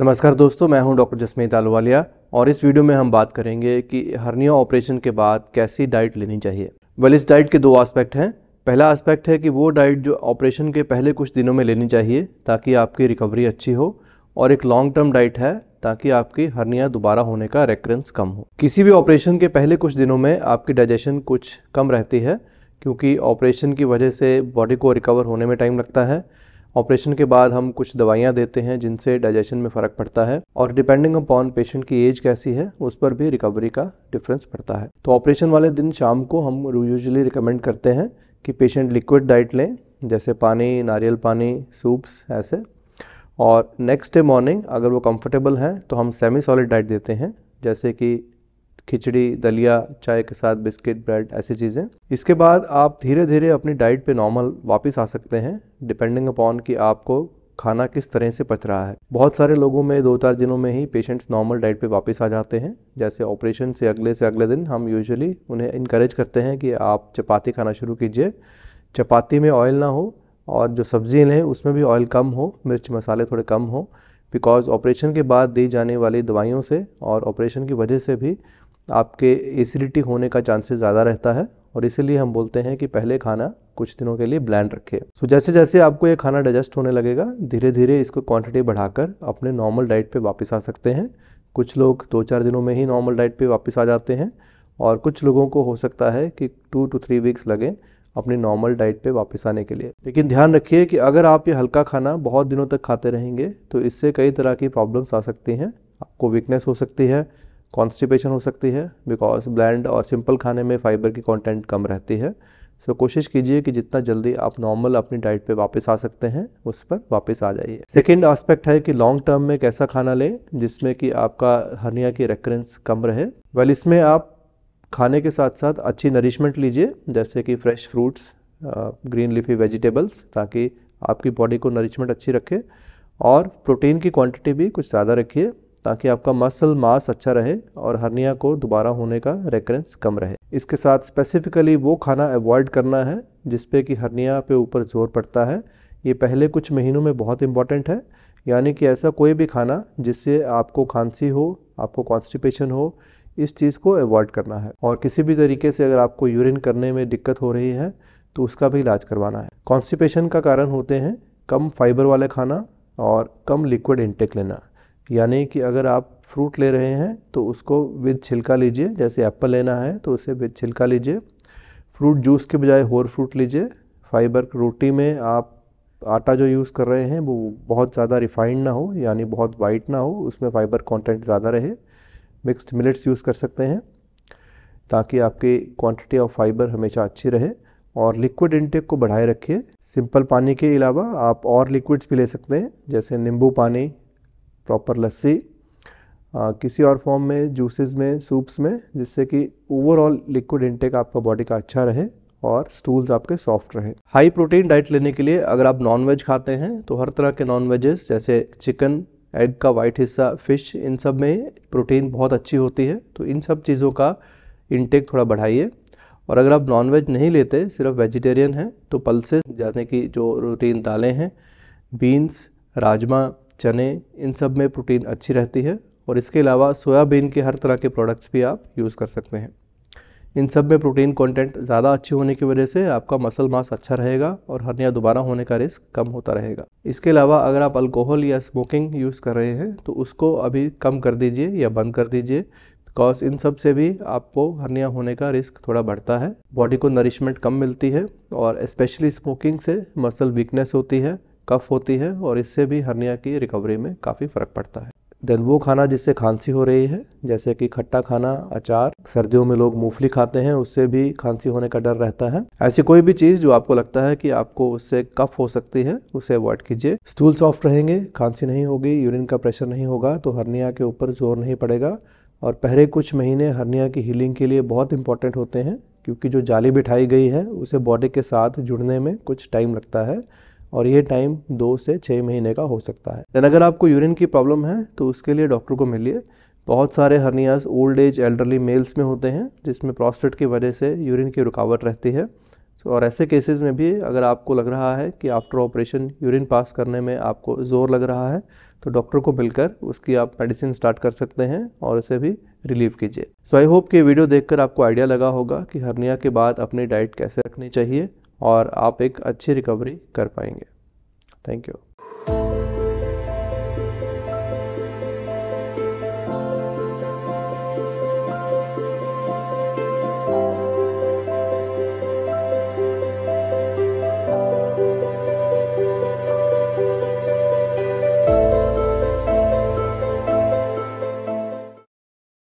नमस्कार दोस्तों मैं हूं डॉक्टर जसमीत आलवालिया और इस वीडियो में हम बात करेंगे कि हर्निया ऑपरेशन के बाद कैसी डाइट लेनी चाहिए वेल इस डाइट के दो आस्पेक्ट हैं पहला आस्पेक्ट है कि वो डाइट जो ऑपरेशन के पहले कुछ दिनों में लेनी चाहिए ताकि आपकी रिकवरी अच्छी हो और एक लॉन्ग टर्म डाइट है ताकि आपकी हर्निया दोबारा होने का रेकरेंस कम हो किसी भी ऑपरेशन के पहले कुछ दिनों में आपकी डाइजेशन कुछ कम रहती है क्योंकि ऑपरेशन की वजह से बॉडी को रिकवर होने में टाइम लगता है ऑपरेशन के बाद हम कुछ दवाइयाँ देते हैं जिनसे डाइजेशन में फ़र्क पड़ता है और डिपेंडिंग अपॉन पेशेंट की एज कैसी है उस पर भी रिकवरी का डिफरेंस पड़ता है तो ऑपरेशन वाले दिन शाम को हम यूजली रिकमेंड करते हैं कि पेशेंट लिक्विड डाइट लें जैसे पानी नारियल पानी सूप्स ऐसे और नेक्स्ट डे मॉर्निंग अगर वो कंफर्टेबल हैं तो हम सेमी सॉलिड डाइट देते हैं जैसे कि खिचड़ी दलिया चाय के साथ बिस्किट ब्रेड ऐसी चीज़ें इसके बाद आप धीरे धीरे अपनी डाइट पे नॉर्मल वापस आ सकते हैं डिपेंडिंग अपॉन कि आपको खाना किस तरह से पच रहा है बहुत सारे लोगों में दो चार दिनों में ही पेशेंट्स नॉर्मल डाइट पे वापस आ जाते हैं जैसे ऑपरेशन से अगले से अगले दिन हम यूजुअली उन्हें इनक्रेज करते हैं कि आप चपाती खाना शुरू कीजिए चपाती में ऑयल ना हो और जो सब्ज़ी लें उसमें भी ऑयल कम हो मिर्च मसाले थोड़े कम हो बिकॉज़ ऑपरेशन के बाद दी जाने वाली दवाइयों से और ऑपरेशन की वजह से भी आपके एसिडिटी होने का चांसेस ज़्यादा रहता है और इसीलिए हम बोलते हैं कि पहले खाना कुछ दिनों के लिए ब्लैंड रखें सो so, जैसे जैसे आपको ये खाना डाइजेस्ट होने लगेगा धीरे धीरे इसको क्वांटिटी बढ़ाकर अपने नॉर्मल डाइट पे वापस आ सकते हैं कुछ लोग दो चार दिनों में ही नॉर्मल डाइट पे वापस आ जाते हैं और कुछ लोगों को हो सकता है कि टू टू थ्री वीक्स लगें अपनी नॉर्मल डाइट पे वापस आने के लिए लेकिन ध्यान रखिए कि अगर आप ये हल्का खाना बहुत दिनों तक खाते रहेंगे तो इससे कई तरह की प्रॉब्लम्स आ सकती हैं आपको वीकनेस हो सकती है कॉन्स्टिपेशन हो सकती है बिकॉज ब्लैंड और सिंपल खाने में फाइबर की कंटेंट कम रहती है सो so, कोशिश कीजिए कि जितना जल्दी आप नॉर्मल अपनी डाइट पे वापस आ सकते हैं उस पर वापस आ जाइए सेकेंड आस्पेक्ट है कि लॉन्ग टर्म में कैसा खाना लें जिसमें कि आपका हर्निया की रेकरेंस कम रहे वेल well, इसमें आप खाने के साथ साथ अच्छी नरिशमेंट लीजिए जैसे कि fresh fruits green leafy vegetables ताकि आपकी बॉडी को नरिशमेंट अच्छी रखे और प्रोटीन की क्वांटिटी भी कुछ ज़्यादा रखिए ताकि आपका मसल मास अच्छा रहे और हर्निया को दोबारा होने का रेकरेंस कम रहे इसके साथ स्पेसिफिकली वो खाना अवॉइड करना है जिसपे कि हर्निया पे ऊपर जोर पड़ता है ये पहले कुछ महीनों में बहुत इंपॉर्टेंट है यानी कि ऐसा कोई भी खाना जिससे आपको खांसी हो आपको कॉन्स्टिपेशन हो इस चीज़ को अवॉइड करना है और किसी भी तरीके से अगर आपको यूरिन करने में दिक्कत हो रही है तो उसका भी इलाज करवाना है कॉन्स्टिपेशन का कारण होते हैं कम फाइबर वाले खाना और कम लिक्विड इंटेक लेना यानी कि अगर आप फ्रूट ले रहे हैं तो उसको विद छिलका लीजिए जैसे एप्पल लेना है तो उसे विद छिलका लीजिए फ्रूट जूस के बजाय होर फ्रूट लीजिए फाइबर रोटी में आप आटा जो यूज़ कर रहे हैं वो बहुत ज़्यादा रिफाइंड ना हो यानी बहुत वाइट ना हो उसमें फाइबर कंटेंट ज़्यादा रहे मिक्स्ड मिलेट्स यूज़ कर सकते हैं ताकि आपकी क्वांटिटी ऑफ फाइबर हमेशा अच्छी रहे और लिक्विड इनटेक को बढ़ाए रखिए सिंपल पानी के अलावा आप और लिक्विड्स भी ले सकते हैं जैसे नींबू पानी प्रॉपर लस्सी किसी और फॉर्म में जूसेस में सूप्स में जिससे कि ओवरऑल लिक्विड इंटेक आपका बॉडी का अच्छा रहे और स्टूल्स आपके सॉफ्ट रहे हाई प्रोटीन डाइट लेने के लिए अगर आप नॉनवेज खाते हैं तो हर तरह के नॉन वेजेस जैसे चिकन एग का वाइट हिस्सा फिश इन सब में प्रोटीन बहुत अच्छी होती है तो इन सब चीज़ों का इंटेक थोड़ा बढ़ाइए और अगर आप नॉनवेज नहीं लेते सिर्फ वेजिटेरियन हैं तो पल्सेस यानी कि जो रोटीन दालें हैं बीन्स राजमा चने इन सब में प्रोटीन अच्छी रहती है और इसके अलावा सोयाबीन के हर तरह के प्रोडक्ट्स भी आप यूज़ कर सकते हैं इन सब में प्रोटीन कंटेंट ज़्यादा अच्छी होने की वजह से आपका मसल मास अच्छा रहेगा और हरिया दोबारा होने का रिस्क कम होता रहेगा इसके अलावा अगर आप अल्कोहल या स्मोकिंग यूज़ कर रहे हैं तो उसको अभी कम कर दीजिए या बंद कर दीजिए बिकॉज इन सब से भी आपको हर्निया होने का रिस्क थोड़ा बढ़ता है बॉडी को नरिशमेंट कम मिलती है और स्पेशली स्मोकिंग से मसल वीकनेस होती है कफ होती है और इससे भी हर्निया की रिकवरी में काफ़ी फ़र्क पड़ता है देन वो खाना जिससे खांसी हो रही है जैसे कि खट्टा खाना अचार सर्दियों में लोग मूंगफली खाते हैं उससे भी खांसी होने का डर रहता है ऐसी कोई भी चीज़ जो आपको लगता है कि आपको उससे कफ हो सकती है उसे अवॉइड कीजिए स्टूल सॉफ्ट रहेंगे खांसी नहीं होगी यूरिन का प्रेशर नहीं होगा तो हर्निया के ऊपर जोर नहीं पड़ेगा और पहले कुछ महीने हर्निया की हीलिंग के लिए बहुत इंपॉर्टेंट होते हैं क्योंकि जो जाली बिठाई गई है उसे बॉडी के साथ जुड़ने में कुछ टाइम लगता है और ये टाइम दो से छः महीने का हो सकता है दैन अगर आपको यूरिन की प्रॉब्लम है तो उसके लिए डॉक्टर को मिलिए बहुत सारे hernias old age elderly males में होते हैं जिसमें प्रोस्टेट की वजह से यूरिन की रुकावट रहती है और ऐसे केसेस में भी अगर आपको लग रहा है कि आफ्टर ऑपरेशन यूरिन पास करने में आपको ज़ोर लग रहा है तो डॉक्टर को मिलकर उसकी आप मेडिसिन स्टार्ट कर सकते हैं और उसे भी रिलीव कीजिए सो आई होप कि वीडियो देखकर आपको आइडिया लगा होगा कि हर्निया के बाद अपनी डाइट कैसे रखनी चाहिए और आप एक अच्छी रिकवरी कर पाएंगे थैंक यू